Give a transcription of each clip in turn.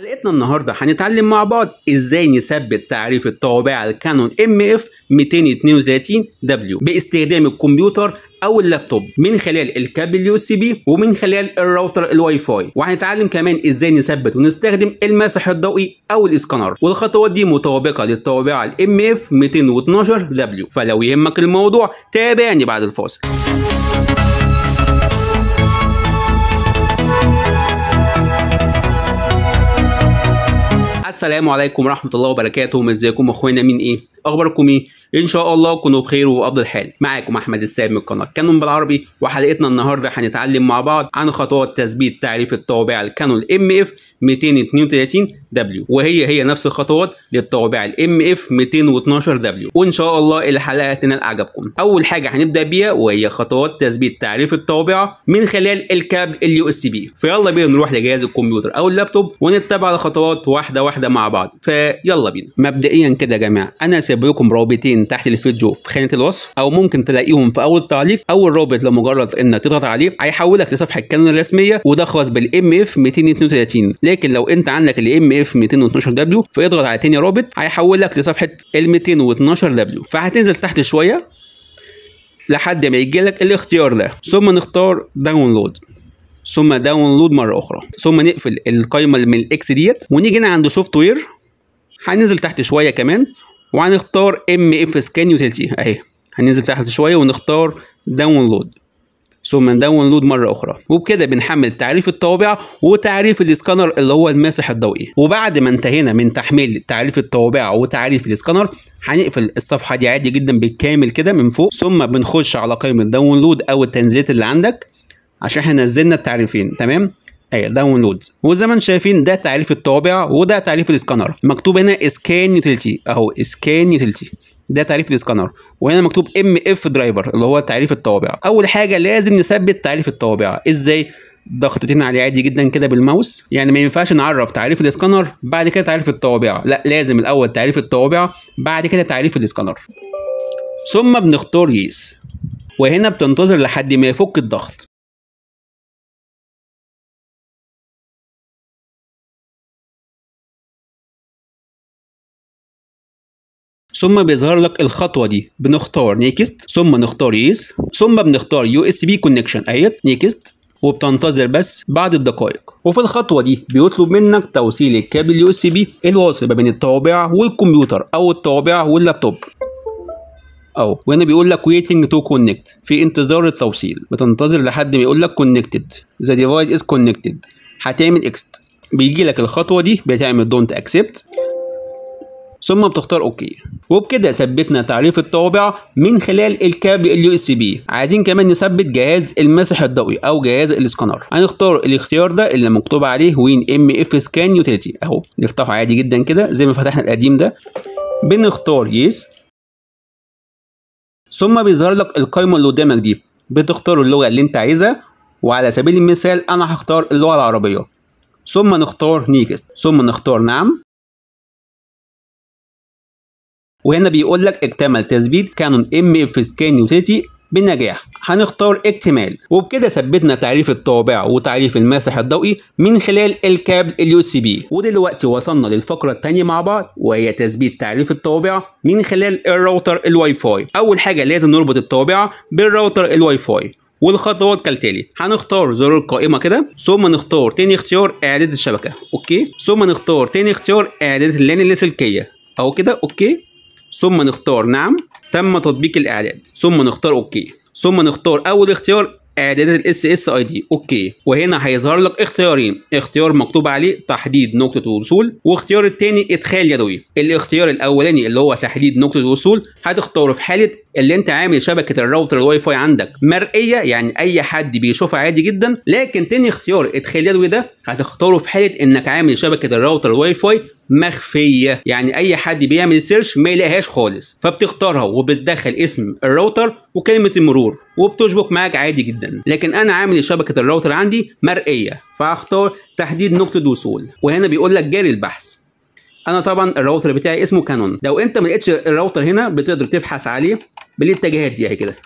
حلقتنا النهارده هنتعلم مع بعض ازاي نثبت تعريف الطوابع الكانون ام اف 232 دبليو باستخدام الكمبيوتر او اللابتوب من خلال الكابل يو سي بي ومن خلال الراوتر الواي فاي وهنتعلم كمان ازاي نثبت ونستخدم المسح الضوئي او الاسكانر والخطوات دي مطابقه للطوابع الام اف 212 دبليو فلو يهمك الموضوع تابعني بعد الفاصل السلام عليكم ورحمه الله وبركاته ازيكم اخوانا مين ايه اخباركم ايه ان شاء الله كنوا بخير وافضل حال معاكم احمد السام من قناه كانون بالعربي وحلقتنا النهارده هنتعلم مع بعض عن خطوات تثبيت تعريف الطوابع الكانون ام اف 232 دبليو وهي هي نفس الخطوات للطوابع الام اف 212 دبليو وان شاء الله الحلقه تنال اعجابكم اول حاجه هنبدا بيها وهي خطوات تثبيت تعريف الطوابع من خلال الكاب اليو اس بي فيلا بينا نروح لجهاز الكمبيوتر او اللابتوب ونتبع الخطوات واحده واحده مع بعض فيلا بينا مبدئيا كده يا جماعه انا سايب لكم رابطين تحت الفيديو في خانه الوصف او ممكن تلاقيهم في اول تعليق اول رابط لمجرد انك تضغط عليه هيحولك لصفحه كانون الرسميه وده خاص بالام اف 232 لكن لو انت عندك الام اف 212 دبليو فاضغط على تاني رابط هيحولك لصفحه ال 212 دبليو فهتنزل تحت شويه لحد ما يجي لك الاختيار ده ثم نختار داونلود ثم داونلود مره اخرى ثم نقفل القايمه من الاكس ديت ونيجي هنا عند سوفت وير هننزل تحت شويه كمان وهنختار ام اف سكان يوتيلتي اهي هننزل تحت شويه ونختار داونلود ثم داونلود مره اخرى وبكده بنحمل تعريف الطوابع وتعريف الاسكانر اللي هو الماسح الضوئي وبعد ما انتهينا من تحميل تعريف الطوابع وتعريف الاسكانر هنقفل الصفحه دي عادي جدا بالكامل كده من فوق ثم بنخش على قائمه داونلود او التنزيلات اللي عندك عشان احنا نزلنا التعريفين تمام اي ايوه، داونلود وزي ما انتم شايفين ده تعريف الطابع وده تعريف الاسكانر مكتوب هنا اسكان يوتيلتي اهو اسكان يوتيلتي ده تعريف الاسكانر وهنا مكتوب ام اف درايفر اللي هو تعريف الطوابع اول حاجه لازم نثبت تعريف الطوابع ازاي ضغطتين عليه عادي جدا كده بالماوس يعني ما ينفعش نعرف تعريف الاسكانر بعد كده تعريف الطوابع لا لازم الاول تعريف الطوابع بعد كده تعريف الاسكانر ثم بنختار يس وهنا بتنتظر لحد ما يفك الضغط ثم بيظهر لك الخطوه دي بنختار نيكست ثم نختار يس ثم بنختار يو اس بي كونكشن اهيت نيكست وبتنتظر بس بعد الدقائق وفي الخطوه دي بيطلب منك توصيل الكابل يو اس بي الواصل ما بين الطوابع والكمبيوتر او الطوابع واللابتوب اهو وهنا بيقول لك ويتنج تو كونكت في انتظار التوصيل بتنتظر لحد ما يقول لك كونكتد ذا ديفايس از كونكتد هتعمل اكست بيجي لك الخطوه دي بتعمل دونت اكسبت ثم بتختار اوكي وبكده ثبتنا تعريف الطوابع من خلال الكابل اليو اس بي عايزين كمان نثبت جهاز المسح الضوئي او جهاز الاسكانر هنختار الاختيار ده اللي مكتوب عليه وين ام اف سكان يوتيليتي اهو نفتحه عادي جدا كده زي ما فتحنا القديم ده بنختار يس ثم بيظهر لك القائمه اللي قدامك دي بتختار اللغه اللي انت عايزها وعلى سبيل المثال انا هختار اللغه العربيه ثم نختار نيكست ثم نختار نعم وهنا بيقول لك اكتمل تثبيت كانون ام اف سكان يوتيليتي بنجاح هنختار اكتمال وبكده ثبتنا تعريف الطابع وتعريف المسح الضوئي من خلال الكابل اليو سي بي ودلوقتي وصلنا للفقره الثانيه مع بعض وهي تثبيت تعريف الطوابع من خلال الراوتر الواي فاي اول حاجه لازم نربط الطوابع بالراوتر الواي فاي والخطوات كالتالي هنختار زرار القائمه كده ثم نختار تاني اختيار اعداد الشبكه اوكي ثم نختار تاني اختيار اعداد اللان اللاسلكيه او كده اوكي ثم نختار نعم تم تطبيق الاعداد ثم نختار اوكي ثم نختار اول اختيار اعدادات الاس اس اي دي اوكي وهنا هيظهر لك اختيارين اختيار مكتوب عليه تحديد نقطه الوصول واختيار الثاني ادخال يدوي الاختيار الاولاني اللي هو تحديد نقطه الوصول هتختاره في حاله اللي انت عامل شبكه الراوتر الواي فاي عندك مرئيه يعني اي حد بيشوفها عادي جدا لكن تاني اختيار ادخال يدوي ده هتختاره في حاله انك عامل شبكه الراوتر الواي فاي مخفيه يعني اي حد بيعمل سيرش ما يلاقيهاش خالص فبتختارها وبتدخل اسم الراوتر وكلمه المرور وبتشبك معاك عادي جدا لكن انا عامل شبكه الراوتر عندي مرئيه فهختار تحديد نقطه وصول وهنا بيقول لك جاري البحث انا طبعا الراوتر بتاعي اسمه كانون لو انت ما لقيتش الراوتر هنا بتقدر تبحث عليه بالاتجاهات دي اهي كده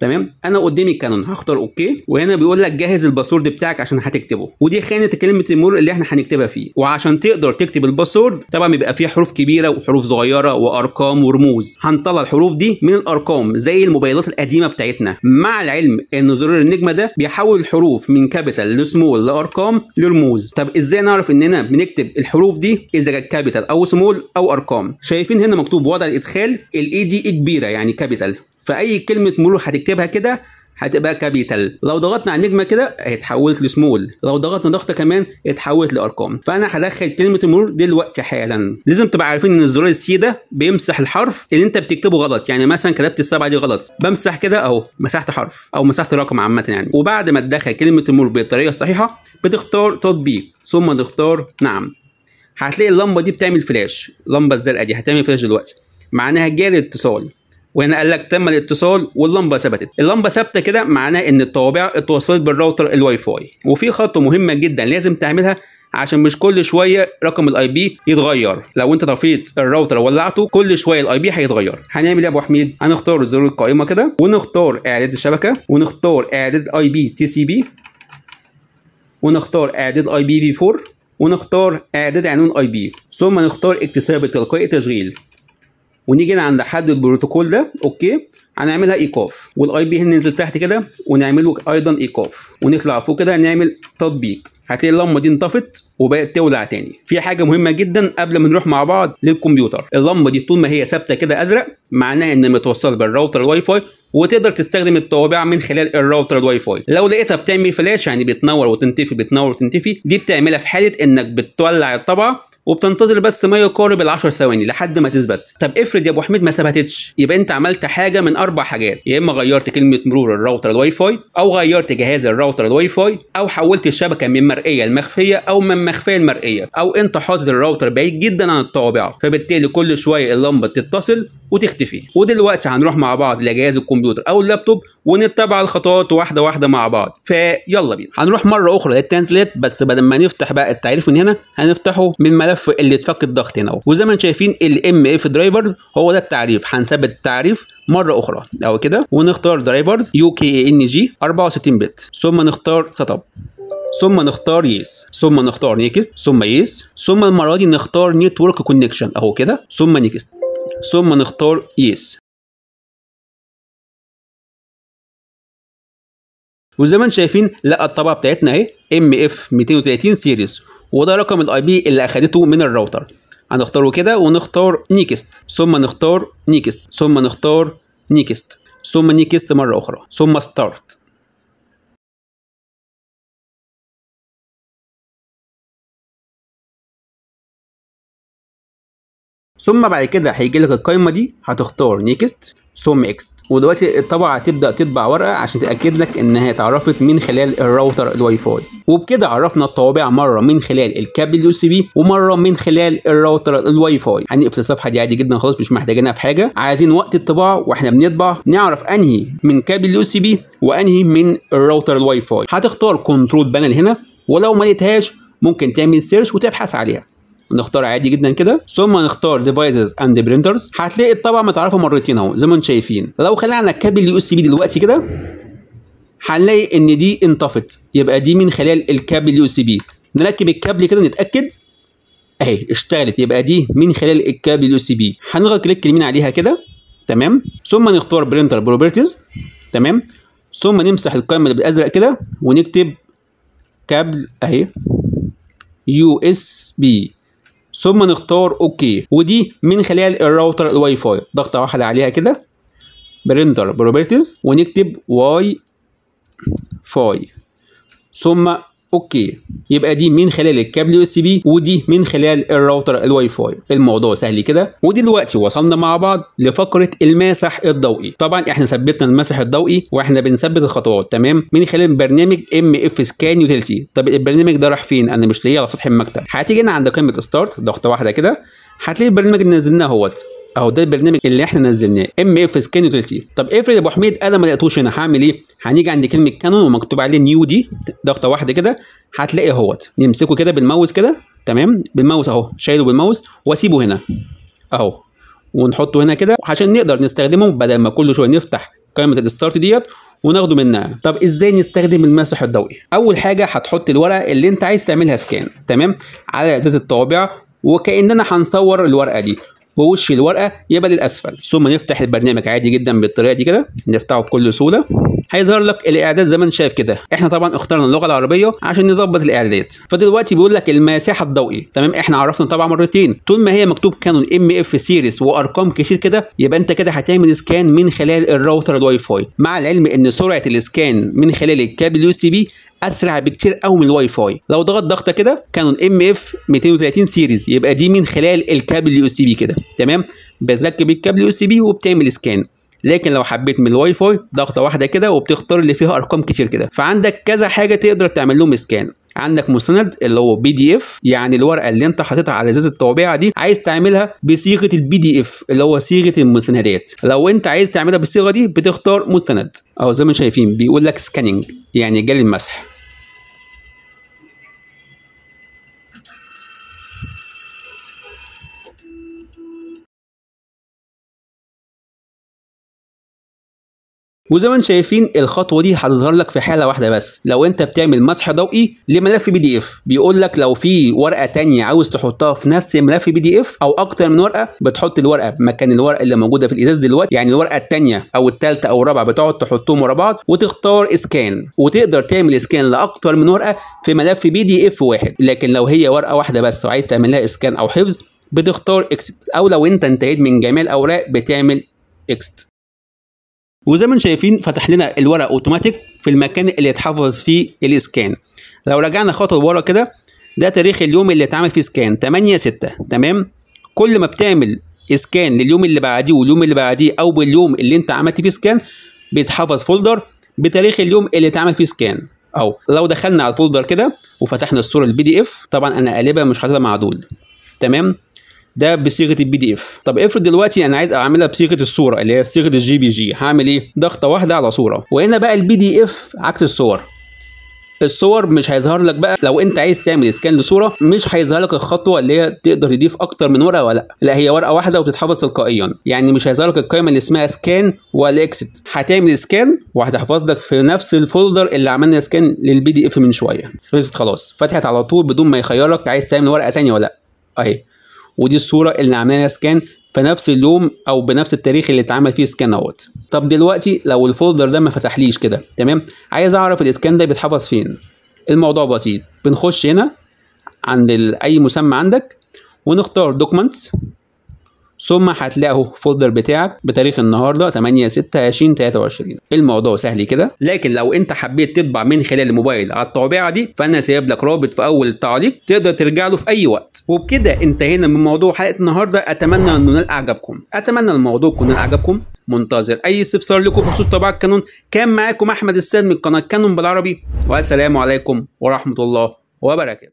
تمام انا قدامي كانون هختار اوكي وهنا بيقول لك جهز الباسورد بتاعك عشان هتكتبه ودي خانه كلمه المرور اللي احنا هنكتبها فيه وعشان تقدر تكتب الباسورد طبعا بيبقى فيه حروف كبيره وحروف صغيره وارقام ورموز هنطلع الحروف دي من الارقام زي الموبايلات القديمه بتاعتنا مع العلم ان زرار النجمه ده بيحول الحروف من كابيتال لسمول لارقام لرموز طب ازاي نعرف اننا بنكتب الحروف دي اذا كانت كابيتال او سمول او ارقام شايفين هنا مكتوب وضع الادخال الاي دي e e كبيره يعني كابيتال فاي كلمه مرور هتكتبها كده هتبقى كابيتال لو ضغطنا على النجمه كده اتحولت لسمول لو ضغطنا ضغطه كمان اتحولت لارقام فانا هدخل كلمه المرور دلوقتي حالا لازم تبقى عارفين ان الزرار السي ده بيمسح الحرف اللي انت بتكتبه غلط يعني مثلا كتبت السبعه دي غلط بمسح كده اهو مسحت حرف او مسحت رقم عامه يعني وبعد ما تدخل كلمه المرور بالطريقه الصحيحه بتختار تطبيق ثم تختار نعم هتلاقي اللمبه دي بتعمل فلاش اللمبه الزرقاء دي هتعمل فلاش دلوقتي معناها جاري اتصال وهنا قال لك تم الاتصال واللمبه ثبتت اللمبه ثابته كده معناه ان الطوابع اتوصلت بالراوتر الواي فاي وفي خطوه مهمه جدا لازم تعملها عشان مش كل شويه رقم الاي بي يتغير لو انت طفيت الراوتر ولعته كل شويه الاي بي هيتغير هنعمل ايه يا ابو حميد هنختار زر القائمه كده ونختار اعداد الشبكه ونختار اعداد اي بي تي سي بي ونختار اعداد اي بي في 4 ونختار اعداد عنوان اي بي ثم نختار اكتساب تلقائي تشغيل ونيجي هنا عند حد البروتوكول ده اوكي هنعملها ايقاف والاي بي ننزل تحت كده ونعمله ايضا ايقاف ونطلع فوق كده نعمل تطبيق هتلاقي اللمبه دي انطفت وبقت تولع تاني في حاجه مهمه جدا قبل ما نروح مع بعض للكمبيوتر اللمبه دي طول ما هي ثابته كده ازرق معناها ان متوصل بالراوتر الواي فاي وتقدر تستخدم الطوابع من خلال الراوتر الواي فاي لو لقيتها بتعمل فلاش يعني بتنور وتنتفي بتنور وتنتفي دي بتعملها في حاله انك بتولع الطبعه وبتنتظر بس ما يقارب ال 10 ثواني لحد ما تثبت طب افرض يا ابو حميد ما ثبتتش يبقى انت عملت حاجه من اربع حاجات يا اما غيرت كلمه مرور الراوتر الواي فاي او غيرت جهاز الراوتر الواي فاي او حولت الشبكه من مرئيه لمخفيه او من مخفيه لمرئيه او انت حاطط الراوتر بعيد جدا عن الطوابع فبالتالي كل شويه اللمبه تتصل وتختفي ودلوقتي هنروح مع بعض لجهاز الكمبيوتر او اللابتوب ونتبع الخطوات واحده واحده مع بعض فيلا بينا هنروح مره اخرى للترانسليت بس بدل ما نفتح بقى التعريف من هنا هنفتحه من ملف اللي اتفك الضغط هنا وزي ما انتم شايفين الام اف درايفرز هو ده التعريف هنثبت التعريف مره اخرى او كده ونختار درايفرز يو كي ان جي 64 بت ثم نختار سيت اب ثم نختار يس ثم نختار نيكست ثم يس ثم المره دي نختار نتورك كونكشن اهو كده ثم نيكست ثم نختار يس yes. وزي ما انتم شايفين لا الطبعه بتاعتنا اهي ام اف 230 سيريز وده رقم الاي بي اللي اخدته من الراوتر هنختاره كده ونختار نيكست ثم نختار نيكست ثم نختار نيكست ثم نيكست مره اخرى ثم ستارت ثم بعد كده هيجي لك القايمه دي هتختار نيكست ثم اكست ودلوقتي الطبعه هتبدا تطبع ورقه عشان تاكد لك ان هي اتعرفت من خلال الراوتر الواي فاي وبكده عرفنا الطوابع مره من خلال الكابل اليو سي بي ومره من خلال الراوتر الواي فاي هنقفل يعني الصفحه دي عادي جدا خلاص مش محتاجينها في حاجه عايزين وقت الطباعه واحنا بنطبع نعرف انهي من كابل اليو سي بي وانهي من الراوتر الواي فاي هتختار كنترول بانل هنا ولو ما لقيتهاش ممكن تعمل سيرش وتبحث عليها نختار عادي جدا كده ثم نختار ديفايسز اند برينترز هتلاقي الطبعه متعرفه مرتين اهو زي ما انتم شايفين لو خلينا على الكابل اليو اس بي دلوقتي كده هنلاقي ان دي انطفت يبقى دي من خلال الكابل اليو اس بي نركب الكابل كده نتاكد اهي اشتغلت يبقى دي من خلال الكابل اليو اس بي هنضغط كليك اليمين عليها كده تمام ثم نختار برينتر بروبرتيز تمام ثم نمسح القائمه اللي بالازرق كده ونكتب كابل اهي يو اس بي ثم نختار اوكي ودي من خلال الراوتر الواي فاي ضغطه واحده عليها كده بريندر بروبرتيز ونكتب واي فاي ثم اوكي يبقى دي من خلال الكابل يو اس بي ودي من خلال الراوتر الواي فاي الموضوع سهل كده ودلوقتي وصلنا مع بعض لفقره الماسح الضوئي طبعا احنا ثبتنا الماسح الضوئي واحنا بنثبت الخطوات تمام من خلال برنامج ام اف سكان يوتيلتي طب البرنامج ده راح فين انا مش لاقيه على سطح المكتب هتيجي هنا عند قمه ستارت ضغطه واحده كده هتلاقي البرنامج اللي نزلناه اهوت اهو ده البرنامج اللي احنا نزلناه ام إيه اف سكان يوتيلتي طب إيه افرض يا ابو حميد انا ما لقيتوش هنا هعمل ايه هنيجي عند كلمه كانون ومكتوب عليه نيو دي ضغطه واحده كده هتلاقي اهوت نمسكه كده بالماوس كده تمام بالماوس اهو شايله بالماوس واسيبه هنا اهو ونحطه هنا كده عشان نقدر نستخدمه بدل ما كل شويه نفتح قائمه الستارت ديت وناخده منها طب ازاي نستخدم المسح الضوئي اول حاجه هتحط الورقه اللي انت عايز تعملها سكان تمام على ازازه الطابعه وكاننا هنصور الورقه دي ووش الورقه يبقى للاسفل ثم نفتح البرنامج عادي جدا بالطريقه دي كده نفتحه بكل سهوله هيظهر لك الاعداد زي ما انت شايف كده احنا طبعا اخترنا اللغه العربيه عشان نظبط الاعدادات فدلوقتي بيقول لك المساحه الضوئي تمام احنا عرفنا طبعا مرتين طول ما هي مكتوب كانون ام اف سيريس وارقام كتير كده يبقى انت كده هتعمل سكان من خلال الراوتر الواي فاي مع العلم ان سرعه الاسكان من خلال الكابل يو سي بي اسرع بكتير قوي من الواي فاي لو ضغط ضغطه كده كانون ام اف 230 سيريز يبقى دي من خلال الكابل اليو اس بي كده تمام بتركب الكابل اليو اس بي وبتعمل سكان لكن لو حبيت من الواي فاي ضغطه واحده كده وبتختار اللي فيها ارقام كتير كده فعندك كذا حاجه تقدر تعمل لهم سكان عندك مستند اللي هو بي دي اف يعني الورقه اللي انت حاططها على ازازه الطوابعه دي عايز تعملها بصيغه البي دي اف اللي هو صيغه المستندات لو انت عايز تعملها بالصيغه دي بتختار مستند اهو زي ما شايفين بيقول لك سكاننج يعني جالي المسح وزي ما انتم شايفين الخطوه دي هتظهر لك في حاله واحده بس لو انت بتعمل مسح ضوئي لملف بي دي اف بيقول لك لو في ورقه تانية عاوز تحطها في نفس الملف بي دي اف او اكتر من ورقه بتحط الورقه مكان الورقه اللي موجوده في الازاز دلوقتي يعني الورقه التانية او الثالثه او الرابعه بتقعد تحطهم ورا بعض وتختار اسكان وتقدر تعمل اسكان لاكتر من ورقه في ملف بي دي اف واحد لكن لو هي ورقه واحده بس وعايز تعمل لها اسكان او حفظ بتختار اكست او لو انت انتهيت من جميع الاوراق بتعمل اكست وزي ما انتم شايفين فتح لنا الورق اوتوماتيك في المكان اللي يتحفظ فيه الاسكان لو رجعنا خطوه ورا كده ده تاريخ اليوم اللي اتعمل فيه سكان 8 6 تمام كل ما بتعمل اسكان لليوم اللي بعديه واليوم اللي بعديه او باليوم اللي انت عملت فيه سكان بيتحفظ فولدر بتاريخ اليوم اللي اتعمل فيه سكان او لو دخلنا على الفولدر كده وفتحنا الصوره البي دي اف طبعا انا قالبها مش حاططها معدول تمام ده بصيغه البي دي اف طب افرض دلوقتي انا عايز اعملها بصيغه الصوره اللي هي صيغه الجي بي جي هعمل ايه ضغطه واحده على صوره وهنا بقى البي دي اف عكس الصور الصور مش هيظهر لك بقى لو انت عايز تعمل سكان لصوره مش هيظهر لك الخطوه اللي هي تقدر تضيف اكتر من ورقه ولا لا هي ورقه واحده وبتتحفظ تلقائيا يعني مش هيظهر لك القائمه اللي اسمها سكان والاكسيت هتعمل سكان وهتحفظ لك في نفس الفولدر اللي عملنا سكان للبي دي اف من شويه خلصت خلاص فتحت على طول بدون ما يخيرك عايز تعمل ورقه ثانيه ولا لا اهي ودي الصوره اللي عملنا سكان في نفس اليوم او بنفس التاريخ اللي اتعمل فيه سكان اهوت طب دلوقتي لو الفولدر ده ما فتحليش كده تمام عايز اعرف الاسكان ده بيتحفظ فين الموضوع بسيط بنخش هنا عند اي مسمى عندك ونختار دوكمنتس ثم هتلاقوا فولدر بتاعك بتاريخ النهارده 8 6 2023 الموضوع سهل كده لكن لو انت حبيت تطبع من خلال الموبايل على الطابعه دي فانا سايب لك رابط في اول التعليق تقدر ترجع له في اي وقت وبكده انتهينا من موضوع حلقه النهارده اتمنى انه نال اعجابكم اتمنى الموضوع يكون نال اعجابكم منتظر اي استفسار لكم بخصوص طباعه كانون كان معاكم احمد السيد من قناه كانون بالعربي والسلام عليكم ورحمه الله وبركاته